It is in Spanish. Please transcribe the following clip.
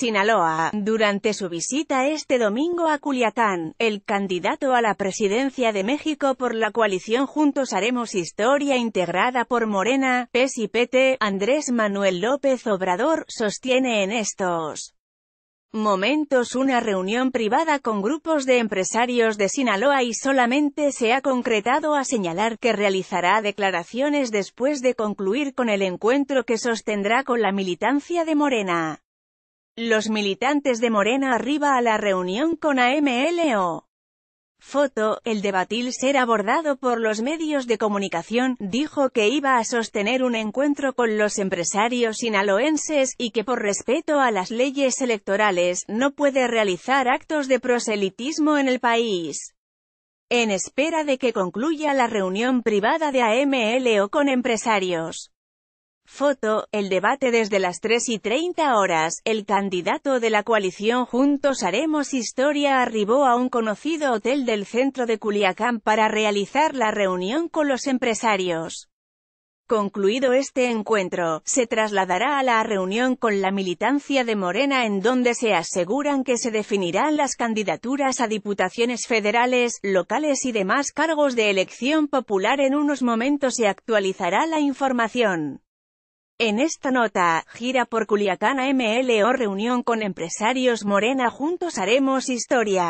Sinaloa. Durante su visita este domingo a Culiacán, el candidato a la presidencia de México por la coalición Juntos Haremos Historia integrada por Morena, PES y PT, Andrés Manuel López Obrador, sostiene en estos momentos una reunión privada con grupos de empresarios de Sinaloa y solamente se ha concretado a señalar que realizará declaraciones después de concluir con el encuentro que sostendrá con la militancia de Morena. Los militantes de Morena arriba a la reunión con AMLO. Foto, el debatil ser abordado por los medios de comunicación, dijo que iba a sostener un encuentro con los empresarios sinaloenses, y que por respeto a las leyes electorales, no puede realizar actos de proselitismo en el país. En espera de que concluya la reunión privada de AMLO con empresarios. Foto, el debate desde las 3 y 30 horas, el candidato de la coalición Juntos Haremos Historia arribó a un conocido hotel del centro de Culiacán para realizar la reunión con los empresarios. Concluido este encuentro, se trasladará a la reunión con la militancia de Morena en donde se aseguran que se definirán las candidaturas a diputaciones federales, locales y demás cargos de elección popular en unos momentos y actualizará la información. En esta nota, gira por Culiacán ML o reunión con empresarios Morena juntos haremos historia.